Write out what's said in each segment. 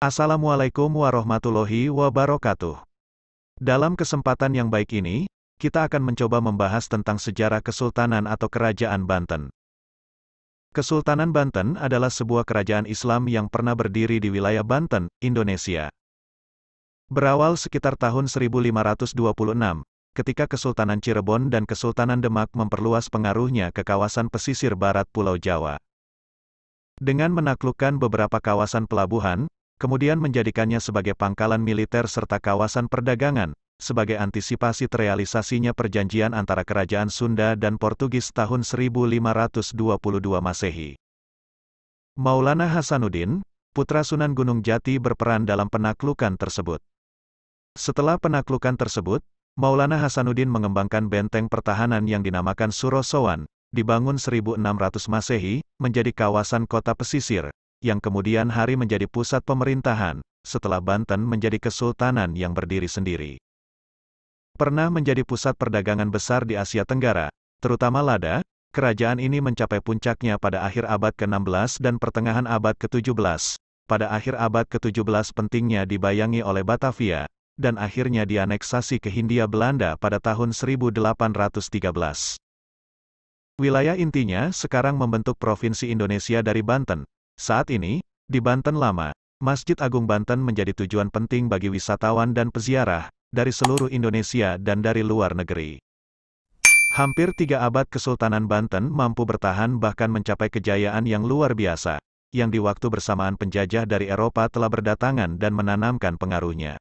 Assalamualaikum warahmatullahi wabarakatuh. Dalam kesempatan yang baik ini, kita akan mencoba membahas tentang sejarah Kesultanan atau Kerajaan Banten. Kesultanan Banten adalah sebuah kerajaan Islam yang pernah berdiri di wilayah Banten, Indonesia. Berawal sekitar tahun 1526, ketika Kesultanan Cirebon dan Kesultanan Demak memperluas pengaruhnya ke kawasan pesisir barat Pulau Jawa. Dengan menaklukkan beberapa kawasan pelabuhan, kemudian menjadikannya sebagai pangkalan militer serta kawasan perdagangan, sebagai antisipasi terrealisasinya perjanjian antara Kerajaan Sunda dan Portugis tahun 1522 Masehi. Maulana Hasanuddin, putra Sunan Gunung Jati berperan dalam penaklukan tersebut. Setelah penaklukan tersebut, Maulana Hasanuddin mengembangkan benteng pertahanan yang dinamakan Surosowan, dibangun 1600 Masehi, menjadi kawasan kota pesisir, yang kemudian hari menjadi pusat pemerintahan, setelah Banten menjadi kesultanan yang berdiri sendiri. Pernah menjadi pusat perdagangan besar di Asia Tenggara, terutama Lada, kerajaan ini mencapai puncaknya pada akhir abad ke-16 dan pertengahan abad ke-17. Pada akhir abad ke-17 pentingnya dibayangi oleh Batavia, dan akhirnya dianeksasi ke Hindia Belanda pada tahun 1813. Wilayah intinya sekarang membentuk Provinsi Indonesia dari Banten, saat ini, di Banten Lama, Masjid Agung Banten menjadi tujuan penting bagi wisatawan dan peziarah dari seluruh Indonesia dan dari luar negeri. Hampir tiga abad Kesultanan Banten mampu bertahan bahkan mencapai kejayaan yang luar biasa, yang di waktu bersamaan penjajah dari Eropa telah berdatangan dan menanamkan pengaruhnya.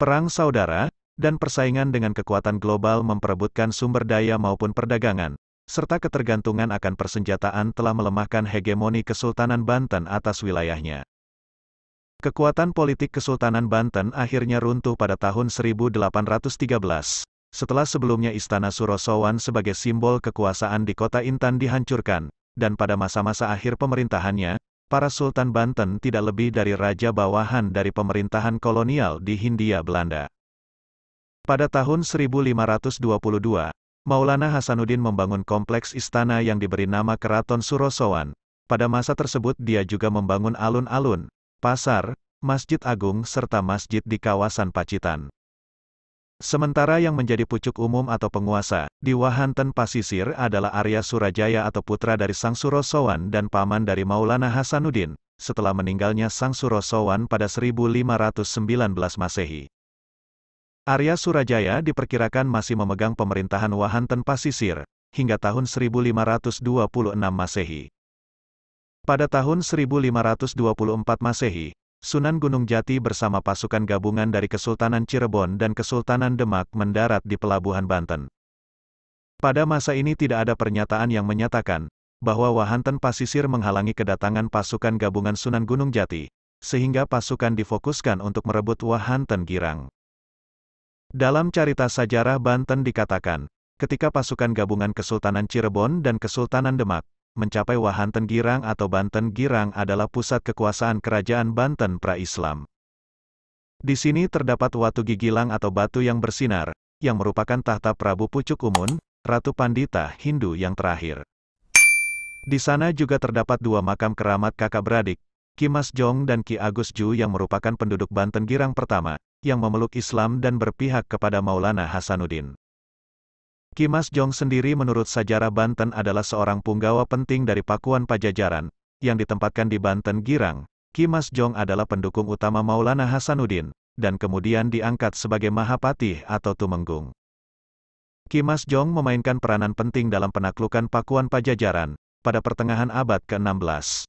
Perang saudara, dan persaingan dengan kekuatan global memperebutkan sumber daya maupun perdagangan, serta ketergantungan akan persenjataan telah melemahkan hegemoni Kesultanan Banten atas wilayahnya. Kekuatan politik Kesultanan Banten akhirnya runtuh pada tahun 1813, setelah sebelumnya Istana Surosowan sebagai simbol kekuasaan di kota Intan dihancurkan, dan pada masa-masa akhir pemerintahannya, para Sultan Banten tidak lebih dari raja bawahan dari pemerintahan kolonial di Hindia Belanda. Pada tahun 1522, Maulana Hasanuddin membangun kompleks istana yang diberi nama Keraton Surosowan. Pada masa tersebut dia juga membangun alun-alun, pasar, masjid agung serta masjid di kawasan Pacitan. Sementara yang menjadi pucuk umum atau penguasa, di Wahanten Pasisir adalah Arya Surajaya atau putra dari Sang Surosowan dan paman dari Maulana Hasanuddin, setelah meninggalnya Sang Surosowan pada 1519 Masehi. Arya Surajaya diperkirakan masih memegang pemerintahan Wahanten Pasisir, hingga tahun 1526 Masehi. Pada tahun 1524 Masehi, Sunan Gunung Jati bersama pasukan gabungan dari Kesultanan Cirebon dan Kesultanan Demak mendarat di Pelabuhan Banten. Pada masa ini tidak ada pernyataan yang menyatakan, bahwa Wahanten Pasisir menghalangi kedatangan pasukan gabungan Sunan Gunung Jati, sehingga pasukan difokuskan untuk merebut Wahanten Girang. Dalam cerita sejarah Banten dikatakan, ketika pasukan gabungan Kesultanan Cirebon dan Kesultanan Demak, mencapai Wahanten Girang atau Banten Girang adalah pusat kekuasaan kerajaan Banten pra-Islam. Di sini terdapat Watu Gigilang atau batu yang bersinar, yang merupakan tahta Prabu Pucuk Umun, Ratu Pandita Hindu yang terakhir. Di sana juga terdapat dua makam keramat kakak beradik, Ki Mas Jong dan Ki Agus Ju yang merupakan penduduk Banten Girang pertama, yang memeluk Islam dan berpihak kepada Maulana Hasanuddin. Ki Jong sendiri menurut sejarah Banten adalah seorang punggawa penting dari Pakuan Pajajaran, yang ditempatkan di Banten Girang. Ki Jong adalah pendukung utama Maulana Hasanuddin, dan kemudian diangkat sebagai Mahapatih atau Tumenggung. Ki Jong memainkan peranan penting dalam penaklukan Pakuan Pajajaran, pada pertengahan abad ke-16.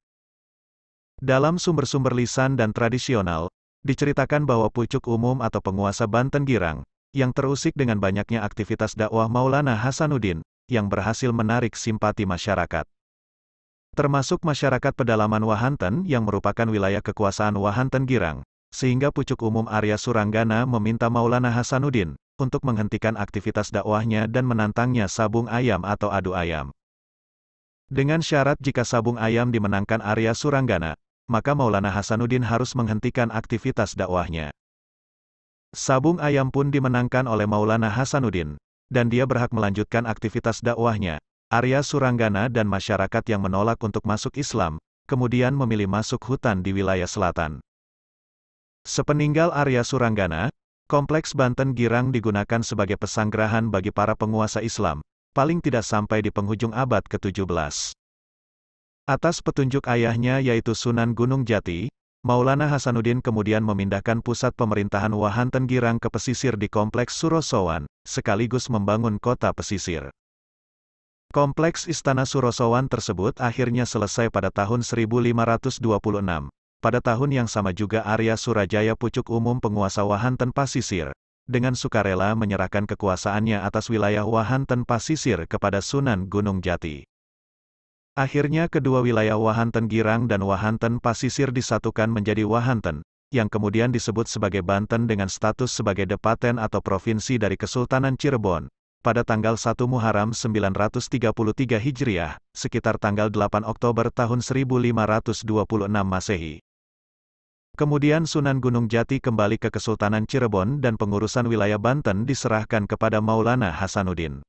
Dalam sumber-sumber lisan dan tradisional, Diceritakan bahwa pucuk umum atau penguasa Banten Girang, yang terusik dengan banyaknya aktivitas dakwah Maulana Hasanuddin, yang berhasil menarik simpati masyarakat. Termasuk masyarakat pedalaman Wahanten yang merupakan wilayah kekuasaan Wahanten Girang, sehingga pucuk umum Arya Suranggana meminta Maulana Hasanuddin, untuk menghentikan aktivitas dakwahnya dan menantangnya sabung ayam atau adu ayam. Dengan syarat jika sabung ayam dimenangkan Arya Suranggana, maka Maulana Hasanuddin harus menghentikan aktivitas dakwahnya. Sabung ayam pun dimenangkan oleh Maulana Hasanuddin, dan dia berhak melanjutkan aktivitas dakwahnya. Arya Suranggana dan masyarakat yang menolak untuk masuk Islam, kemudian memilih masuk hutan di wilayah selatan. Sepeninggal Arya Suranggana, kompleks Banten Girang digunakan sebagai pesanggrahan bagi para penguasa Islam, paling tidak sampai di penghujung abad ke-17. Atas petunjuk ayahnya yaitu Sunan Gunung Jati, Maulana Hasanuddin kemudian memindahkan pusat pemerintahan Wahanten Girang ke pesisir di Kompleks Surosowan, sekaligus membangun kota pesisir. Kompleks Istana Surosowan tersebut akhirnya selesai pada tahun 1526. Pada tahun yang sama juga Arya Surajaya Pucuk Umum penguasa Wahanten Pasisir, dengan sukarela menyerahkan kekuasaannya atas wilayah Wahanten Pasisir kepada Sunan Gunung Jati. Akhirnya kedua wilayah Wahanten Girang dan Wahanten Pasisir disatukan menjadi Wahanten, yang kemudian disebut sebagai Banten dengan status sebagai depaten atau provinsi dari Kesultanan Cirebon, pada tanggal 1 Muharram 933 Hijriah, sekitar tanggal 8 Oktober tahun 1526 Masehi. Kemudian Sunan Gunung Jati kembali ke Kesultanan Cirebon dan pengurusan wilayah Banten diserahkan kepada Maulana Hasanuddin.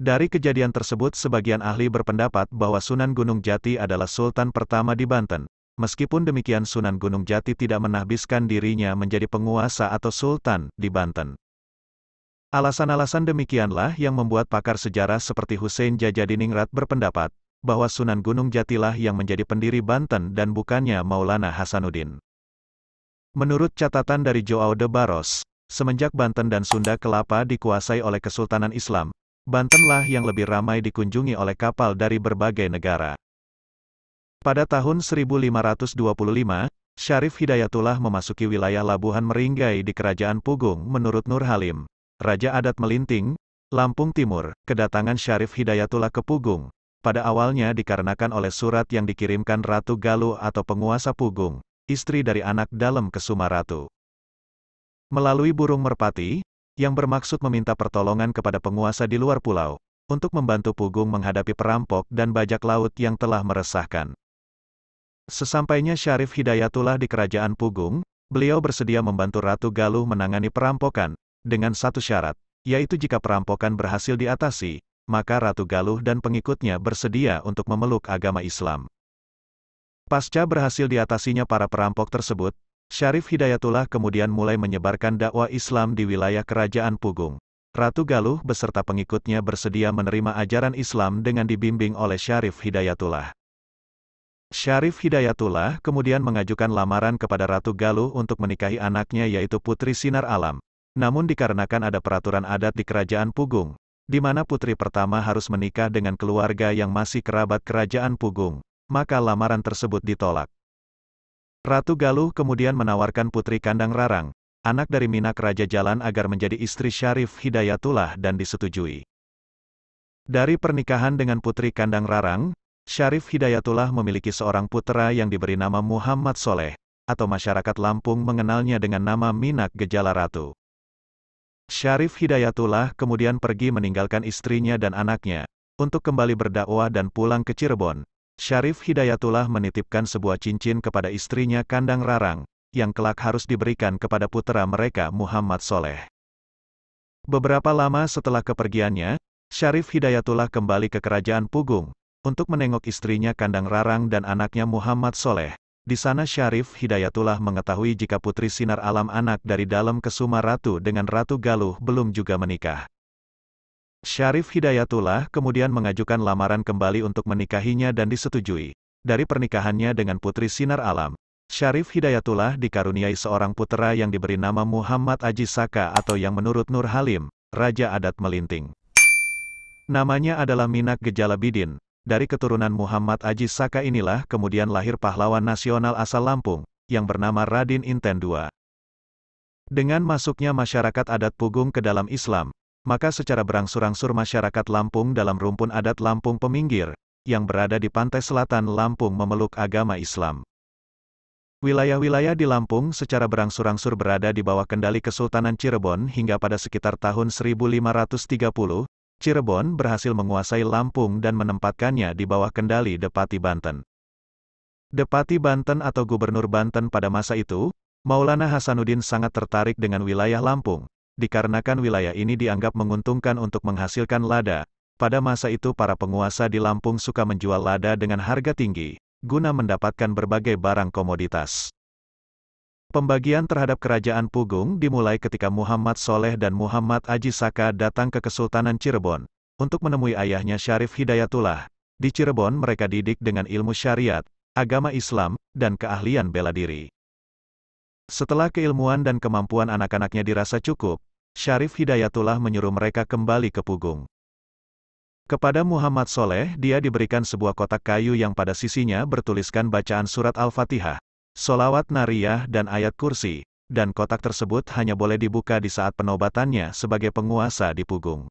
Dari kejadian tersebut sebagian ahli berpendapat bahwa Sunan Gunung Jati adalah sultan pertama di Banten. Meskipun demikian Sunan Gunung Jati tidak menahbiskan dirinya menjadi penguasa atau sultan di Banten. Alasan-alasan demikianlah yang membuat pakar sejarah seperti Hussein Jajadiningrat berpendapat bahwa Sunan Gunung Jatilah yang menjadi pendiri Banten dan bukannya Maulana Hasanuddin. Menurut catatan dari Joao de Barros, semenjak Banten dan Sunda Kelapa dikuasai oleh Kesultanan Islam, Bantenlah yang lebih ramai dikunjungi oleh kapal dari berbagai negara. Pada tahun 1525, Syarif Hidayatullah memasuki wilayah Labuhan Meringgai di Kerajaan Pugung menurut Nur Halim, Raja Adat Melinting, Lampung Timur. Kedatangan Syarif Hidayatullah ke Pugung, pada awalnya dikarenakan oleh surat yang dikirimkan Ratu Galuh atau penguasa Pugung, istri dari anak dalam Kesuma Ratu. Melalui burung merpati, yang bermaksud meminta pertolongan kepada penguasa di luar pulau, untuk membantu Pugung menghadapi perampok dan bajak laut yang telah meresahkan. Sesampainya Syarif Hidayatullah di kerajaan Pugung, beliau bersedia membantu Ratu Galuh menangani perampokan, dengan satu syarat, yaitu jika perampokan berhasil diatasi, maka Ratu Galuh dan pengikutnya bersedia untuk memeluk agama Islam. Pasca berhasil diatasinya para perampok tersebut, Syarif Hidayatullah kemudian mulai menyebarkan dakwah Islam di wilayah Kerajaan Pugung. Ratu Galuh beserta pengikutnya bersedia menerima ajaran Islam dengan dibimbing oleh Syarif Hidayatullah. Syarif Hidayatullah kemudian mengajukan lamaran kepada Ratu Galuh untuk menikahi anaknya yaitu Putri Sinar Alam. Namun dikarenakan ada peraturan adat di Kerajaan Pugung, di mana putri pertama harus menikah dengan keluarga yang masih kerabat Kerajaan Pugung, maka lamaran tersebut ditolak. Ratu Galuh kemudian menawarkan Putri Kandang Rarang, anak dari Minak Raja Jalan agar menjadi istri Syarif Hidayatullah dan disetujui. Dari pernikahan dengan Putri Kandang Rarang, Syarif Hidayatullah memiliki seorang putera yang diberi nama Muhammad Soleh, atau masyarakat Lampung mengenalnya dengan nama Minak Gejala Ratu. Syarif Hidayatullah kemudian pergi meninggalkan istrinya dan anaknya, untuk kembali berdakwah dan pulang ke Cirebon, Syarif Hidayatullah menitipkan sebuah cincin kepada istrinya Kandang Rarang, yang kelak harus diberikan kepada putera mereka Muhammad Soleh. Beberapa lama setelah kepergiannya, Syarif Hidayatullah kembali ke kerajaan Pugung, untuk menengok istrinya Kandang Rarang dan anaknya Muhammad Soleh. Di sana Syarif Hidayatullah mengetahui jika Putri Sinar Alam anak dari dalam Kesuma Ratu dengan Ratu Galuh belum juga menikah. Syarif Hidayatullah kemudian mengajukan lamaran kembali untuk menikahinya dan disetujui. Dari pernikahannya dengan Putri Sinar Alam, Syarif Hidayatullah dikaruniai seorang putera yang diberi nama Muhammad Aji Saka atau yang menurut Nur Halim, Raja Adat Melinting. Namanya adalah Minak Gejala Bidin. Dari keturunan Muhammad Aji Saka inilah kemudian lahir pahlawan nasional asal Lampung, yang bernama Radin Inten II. Dengan masuknya masyarakat adat Pugung ke dalam Islam, maka secara berangsur-angsur masyarakat Lampung dalam rumpun adat Lampung Peminggir, yang berada di pantai selatan Lampung memeluk agama Islam. Wilayah-wilayah di Lampung secara berangsur-angsur berada di bawah kendali Kesultanan Cirebon hingga pada sekitar tahun 1530, Cirebon berhasil menguasai Lampung dan menempatkannya di bawah kendali Depati Banten. Depati Banten atau Gubernur Banten pada masa itu, Maulana Hasanuddin sangat tertarik dengan wilayah Lampung, dikarenakan wilayah ini dianggap menguntungkan untuk menghasilkan lada. Pada masa itu para penguasa di Lampung suka menjual lada dengan harga tinggi, guna mendapatkan berbagai barang komoditas. Pembagian terhadap Kerajaan Pugung dimulai ketika Muhammad Soleh dan Muhammad Aji Saka datang ke Kesultanan Cirebon untuk menemui ayahnya Syarif Hidayatullah. Di Cirebon mereka didik dengan ilmu syariat, agama Islam, dan keahlian bela diri. Setelah keilmuan dan kemampuan anak-anaknya dirasa cukup, Syarif Hidayatullah menyuruh mereka kembali ke Pugung. Kepada Muhammad Soleh dia diberikan sebuah kotak kayu yang pada sisinya bertuliskan bacaan surat Al-Fatihah, solawat nariyah dan ayat kursi, dan kotak tersebut hanya boleh dibuka di saat penobatannya sebagai penguasa di Pugung.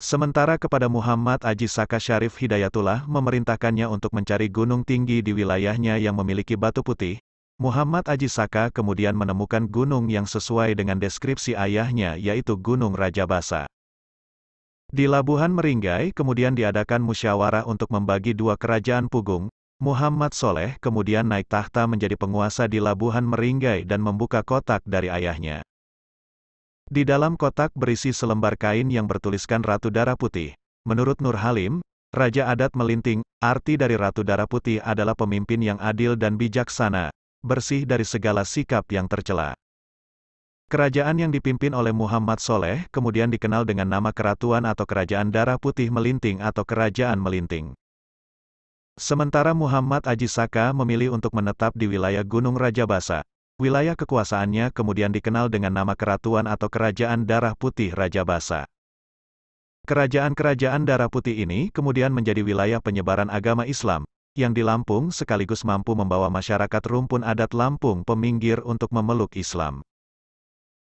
Sementara kepada Muhammad Aji Saka Syarif Hidayatullah memerintahkannya untuk mencari gunung tinggi di wilayahnya yang memiliki batu putih, Muhammad Aji Saka kemudian menemukan gunung yang sesuai dengan deskripsi ayahnya yaitu Gunung Raja Basa. Di Labuhan Meringgai kemudian diadakan musyawarah untuk membagi dua kerajaan Pugung, Muhammad Soleh kemudian naik tahta menjadi penguasa di Labuhan Meringgai dan membuka kotak dari ayahnya. Di dalam kotak berisi selembar kain yang bertuliskan Ratu Darah Putih. Menurut Nur Halim, Raja Adat Melinting, arti dari Ratu Darah Putih adalah pemimpin yang adil dan bijaksana, bersih dari segala sikap yang tercela. Kerajaan yang dipimpin oleh Muhammad Soleh kemudian dikenal dengan nama Keratuan atau Kerajaan Darah Putih Melinting atau Kerajaan Melinting. Sementara Muhammad Ajisaka memilih untuk menetap di wilayah Gunung Raja Basa, Wilayah kekuasaannya kemudian dikenal dengan nama Keratuan atau Kerajaan Darah Putih Raja Basa. Kerajaan-kerajaan Darah Putih ini kemudian menjadi wilayah penyebaran agama Islam, yang di Lampung sekaligus mampu membawa masyarakat rumpun adat Lampung peminggir untuk memeluk Islam.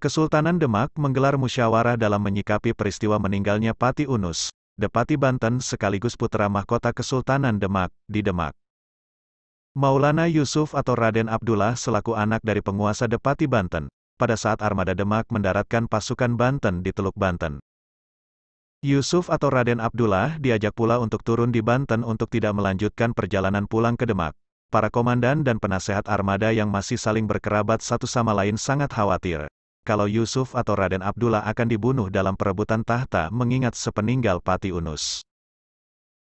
Kesultanan Demak menggelar musyawarah dalam menyikapi peristiwa meninggalnya Pati Unus, Depati Banten sekaligus putra mahkota Kesultanan Demak, di Demak. Maulana Yusuf atau Raden Abdullah selaku anak dari penguasa Depati Banten, pada saat armada Demak mendaratkan pasukan Banten di Teluk Banten. Yusuf atau Raden Abdullah diajak pula untuk turun di Banten untuk tidak melanjutkan perjalanan pulang ke Demak. Para komandan dan penasehat armada yang masih saling berkerabat satu sama lain sangat khawatir. Kalau Yusuf atau Raden Abdullah akan dibunuh dalam perebutan tahta mengingat sepeninggal Pati Unus.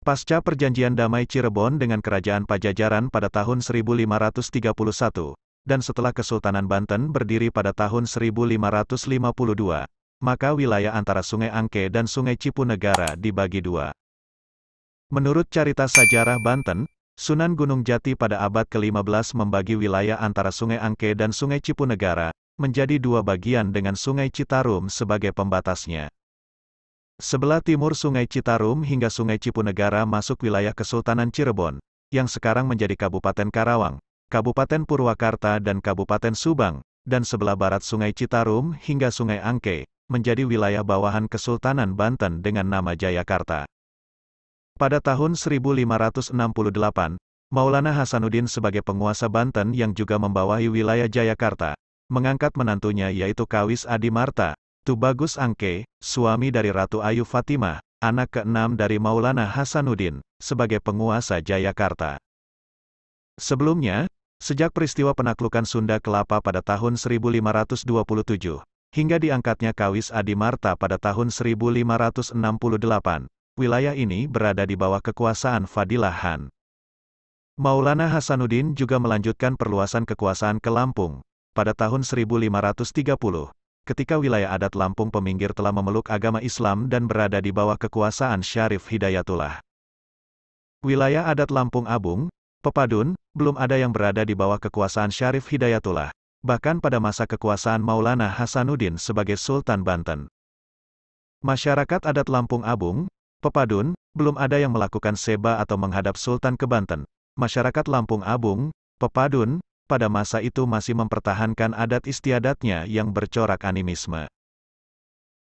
Pasca perjanjian damai Cirebon dengan Kerajaan Pajajaran pada tahun 1531, dan setelah Kesultanan Banten berdiri pada tahun 1552, maka wilayah antara Sungai Angke dan Sungai Cipunegara dibagi dua. Menurut carita sejarah Banten, Sunan Gunung Jati pada abad ke-15 membagi wilayah antara Sungai Angke dan Sungai Cipunegara, menjadi dua bagian dengan Sungai Citarum sebagai pembatasnya. Sebelah timur Sungai Citarum hingga Sungai Cipunegara masuk wilayah Kesultanan Cirebon, yang sekarang menjadi Kabupaten Karawang, Kabupaten Purwakarta dan Kabupaten Subang, dan sebelah barat Sungai Citarum hingga Sungai Angke, menjadi wilayah bawahan Kesultanan Banten dengan nama Jayakarta. Pada tahun 1568, Maulana Hasanuddin sebagai penguasa Banten yang juga membawahi wilayah Jayakarta, mengangkat menantunya yaitu Kawis Adi Marta, Tubagus Angke, suami dari Ratu Ayu Fatimah, anak keenam dari Maulana Hasanuddin, sebagai penguasa Jayakarta. Sebelumnya, sejak peristiwa penaklukan Sunda Kelapa pada tahun 1527, hingga diangkatnya Kawis Adi Marta pada tahun 1568. Wilayah ini berada di bawah kekuasaan Fadilah Han. Maulana Hasanuddin juga melanjutkan perluasan kekuasaan ke Lampung. Pada tahun 1530, ketika wilayah adat Lampung peminggir telah memeluk agama Islam dan berada di bawah kekuasaan Syarif Hidayatullah. Wilayah adat Lampung Abung, Pepadun, belum ada yang berada di bawah kekuasaan Syarif Hidayatullah, bahkan pada masa kekuasaan Maulana Hasanuddin sebagai Sultan Banten. Masyarakat adat Lampung Abung, Pepadun, belum ada yang melakukan seba atau menghadap Sultan ke Banten. Masyarakat Lampung Abung, Pepadun, pada masa itu masih mempertahankan adat istiadatnya yang bercorak animisme.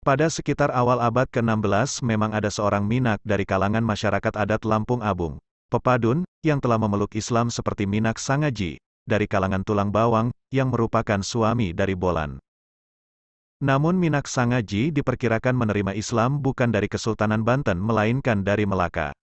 Pada sekitar awal abad ke-16 memang ada seorang minak dari kalangan masyarakat adat Lampung Abung, Pepadun, yang telah memeluk Islam seperti minak Sangaji, dari kalangan tulang bawang, yang merupakan suami dari Bolan. Namun Minak Sangaji diperkirakan menerima Islam bukan dari Kesultanan Banten melainkan dari Melaka.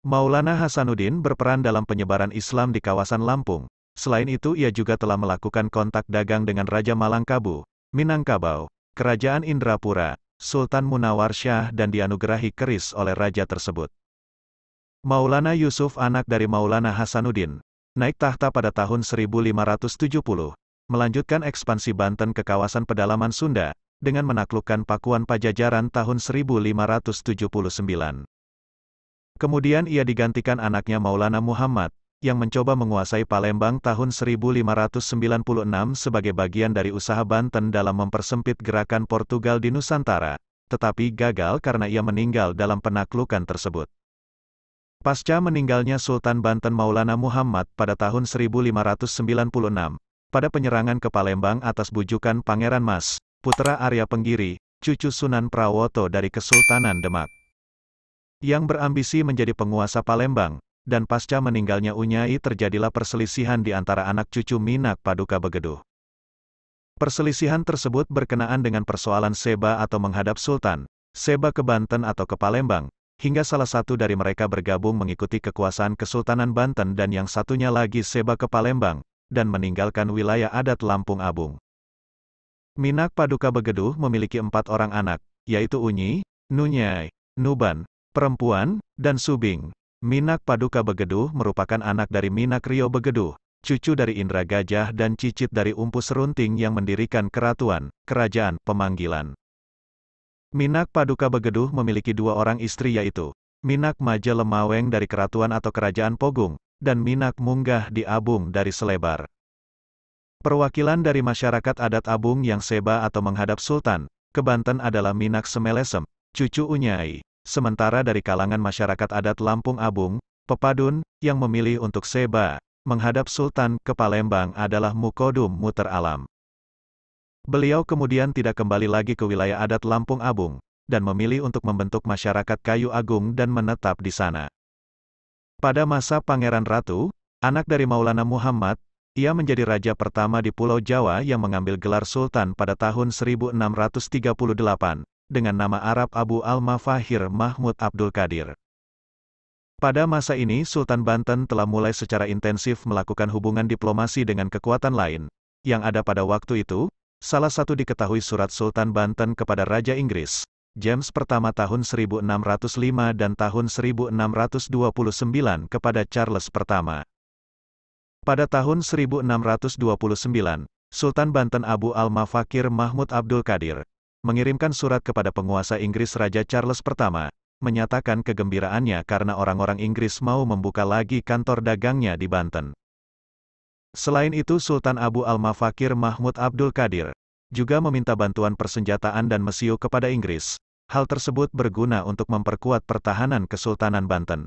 Maulana Hasanuddin berperan dalam penyebaran Islam di kawasan Lampung. Selain itu ia juga telah melakukan kontak dagang dengan Raja Malangkabu, Minangkabau, Kerajaan Indrapura, Sultan Munawar Syah dan dianugerahi keris oleh raja tersebut. Maulana Yusuf anak dari Maulana Hasanuddin, naik tahta pada tahun 1570, melanjutkan ekspansi Banten ke kawasan pedalaman Sunda, dengan menaklukkan Pakuan Pajajaran tahun 1579. Kemudian ia digantikan anaknya Maulana Muhammad, yang mencoba menguasai Palembang tahun 1596 sebagai bagian dari usaha Banten dalam mempersempit gerakan Portugal di Nusantara, tetapi gagal karena ia meninggal dalam penaklukan tersebut. Pasca meninggalnya Sultan Banten Maulana Muhammad pada tahun 1596, pada penyerangan ke Palembang atas bujukan Pangeran Mas, putra Arya Penggiri, cucu Sunan Prawoto dari Kesultanan Demak. Yang berambisi menjadi penguasa Palembang, dan pasca meninggalnya Unyai terjadilah perselisihan di antara anak cucu Minak Paduka Begeduh. Perselisihan tersebut berkenaan dengan persoalan Seba atau menghadap Sultan, Seba ke Banten atau ke Palembang, hingga salah satu dari mereka bergabung mengikuti kekuasaan Kesultanan Banten dan yang satunya lagi seba ke Palembang, dan meninggalkan wilayah adat Lampung Abung. Minak Paduka Begeduh memiliki empat orang anak, yaitu Unyi, Nunyai, Nuban, Perempuan, dan Subing. Minak Paduka Begeduh merupakan anak dari Minak Rio Begeduh, cucu dari Indra Gajah dan cicit dari Umpu Serunting yang mendirikan keratuan, kerajaan, pemanggilan. Minak Paduka Begeduh memiliki dua orang istri yaitu Minak Maja Lemaweng dari Keratuan atau Kerajaan Pogung, dan Minak Munggah di Abung dari Selebar. Perwakilan dari masyarakat adat Abung yang seba atau menghadap Sultan, ke Banten adalah Minak Semelesem, cucu Unyai. Sementara dari kalangan masyarakat adat Lampung Abung, Pepadun, yang memilih untuk seba, menghadap Sultan ke Palembang adalah Mukodum Muter Alam. Beliau kemudian tidak kembali lagi ke wilayah adat Lampung Abung, dan memilih untuk membentuk masyarakat kayu agung dan menetap di sana. Pada masa Pangeran Ratu, anak dari Maulana Muhammad, ia menjadi raja pertama di Pulau Jawa yang mengambil gelar Sultan pada tahun 1638, dengan nama Arab Abu Al-Mafahir Mahmud Abdul Qadir. Pada masa ini Sultan Banten telah mulai secara intensif melakukan hubungan diplomasi dengan kekuatan lain, yang ada pada waktu itu, salah satu diketahui surat Sultan Banten kepada Raja Inggris, James pertama tahun 1605 dan tahun 1629 kepada Charles pertama. Pada tahun 1629, Sultan Banten Abu Al-Mafakir Mahmud Abdul Qadir mengirimkan surat kepada penguasa Inggris Raja Charles I, menyatakan kegembiraannya karena orang-orang Inggris mau membuka lagi kantor dagangnya di Banten. Selain itu Sultan Abu Al-Mafakir Mahmud Abdul Qadir juga meminta bantuan persenjataan dan mesiu kepada Inggris. Hal tersebut berguna untuk memperkuat pertahanan Kesultanan Banten.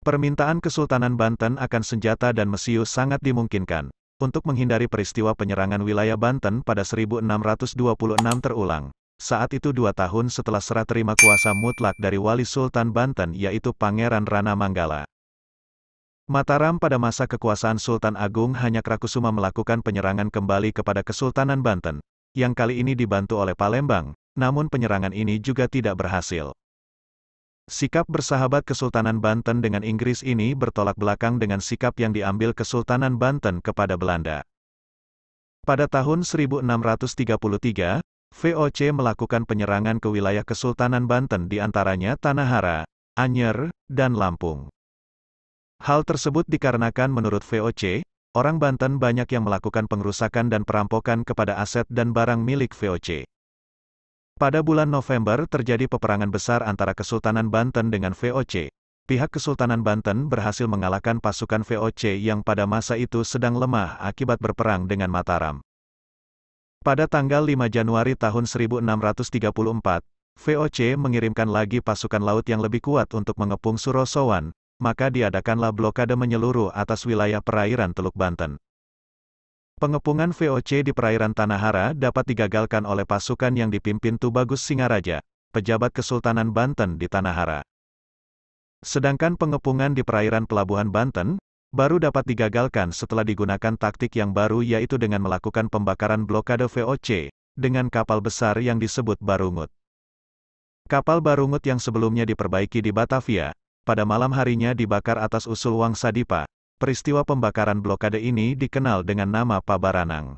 Permintaan Kesultanan Banten akan senjata dan mesiu sangat dimungkinkan untuk menghindari peristiwa penyerangan wilayah Banten pada 1626 terulang. Saat itu dua tahun setelah serah terima kuasa mutlak dari Wali Sultan Banten yaitu Pangeran Rana Manggala. Mataram pada masa kekuasaan Sultan Agung hanya Krakusuma melakukan penyerangan kembali kepada Kesultanan Banten, yang kali ini dibantu oleh Palembang, namun penyerangan ini juga tidak berhasil. Sikap bersahabat Kesultanan Banten dengan Inggris ini bertolak belakang dengan sikap yang diambil Kesultanan Banten kepada Belanda. Pada tahun 1633, VOC melakukan penyerangan ke wilayah Kesultanan Banten di antaranya Tanahara, Anyer, dan Lampung. Hal tersebut dikarenakan menurut VOC, orang Banten banyak yang melakukan pengerusakan dan perampokan kepada aset dan barang milik VOC. Pada bulan November terjadi peperangan besar antara Kesultanan Banten dengan VOC. Pihak Kesultanan Banten berhasil mengalahkan pasukan VOC yang pada masa itu sedang lemah akibat berperang dengan Mataram. Pada tanggal 5 Januari tahun 1634, VOC mengirimkan lagi pasukan laut yang lebih kuat untuk mengepung Surosowan, maka diadakanlah blokade menyeluruh atas wilayah perairan Teluk Banten. Pengepungan VOC di perairan Tanahara dapat digagalkan oleh pasukan yang dipimpin Tubagus Singaraja, pejabat Kesultanan Banten di Tanahara. Sedangkan pengepungan di perairan Pelabuhan Banten, baru dapat digagalkan setelah digunakan taktik yang baru yaitu dengan melakukan pembakaran blokade VOC, dengan kapal besar yang disebut Barungut. Kapal Barungut yang sebelumnya diperbaiki di Batavia, pada malam harinya dibakar atas usul Wang Sadipa, Peristiwa pembakaran blokade ini dikenal dengan nama Pabaranang.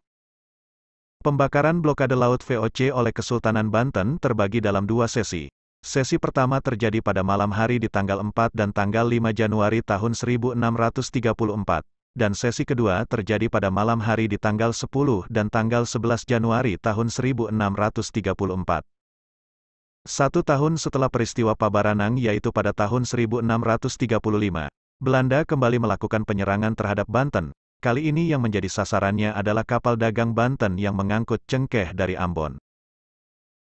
Pembakaran blokade laut VOC oleh Kesultanan Banten terbagi dalam dua sesi. Sesi pertama terjadi pada malam hari di tanggal 4 dan tanggal 5 Januari tahun 1634, dan sesi kedua terjadi pada malam hari di tanggal 10 dan tanggal 11 Januari tahun 1634. Satu tahun setelah peristiwa Pabaranang yaitu pada tahun 1635, Belanda kembali melakukan penyerangan terhadap Banten, kali ini yang menjadi sasarannya adalah kapal dagang Banten yang mengangkut cengkeh dari Ambon.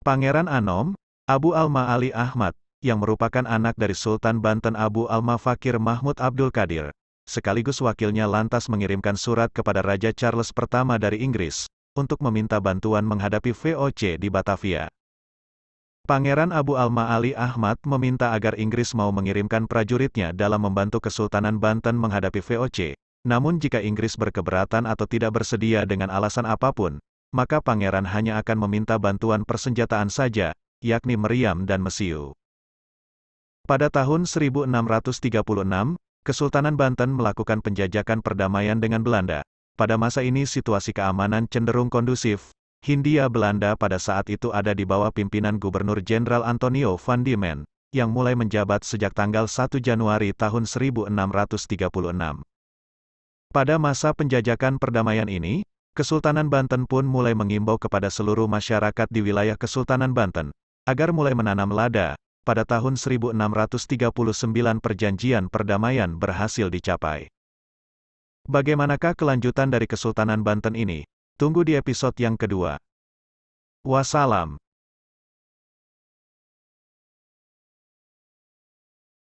Pangeran Anom, Abu Alma Ali Ahmad, yang merupakan anak dari Sultan Banten Abu Alma Fakir Mahmud Abdul Qadir, sekaligus wakilnya lantas mengirimkan surat kepada Raja Charles I dari Inggris, untuk meminta bantuan menghadapi VOC di Batavia. Pangeran Abu Alma Ali Ahmad meminta agar Inggris mau mengirimkan prajuritnya dalam membantu Kesultanan Banten menghadapi VOC, namun jika Inggris berkeberatan atau tidak bersedia dengan alasan apapun, maka pangeran hanya akan meminta bantuan persenjataan saja, yakni meriam dan mesiu. Pada tahun 1636, Kesultanan Banten melakukan penjajakan perdamaian dengan Belanda. Pada masa ini situasi keamanan cenderung kondusif, Hindia Belanda pada saat itu ada di bawah pimpinan Gubernur Jenderal Antonio van Diemen, yang mulai menjabat sejak tanggal 1 Januari tahun 1636. Pada masa penjajakan perdamaian ini, Kesultanan Banten pun mulai mengimbau kepada seluruh masyarakat di wilayah Kesultanan Banten, agar mulai menanam lada, pada tahun 1639 perjanjian perdamaian berhasil dicapai. Bagaimanakah kelanjutan dari Kesultanan Banten ini? Tunggu di episode yang kedua. Wassalam.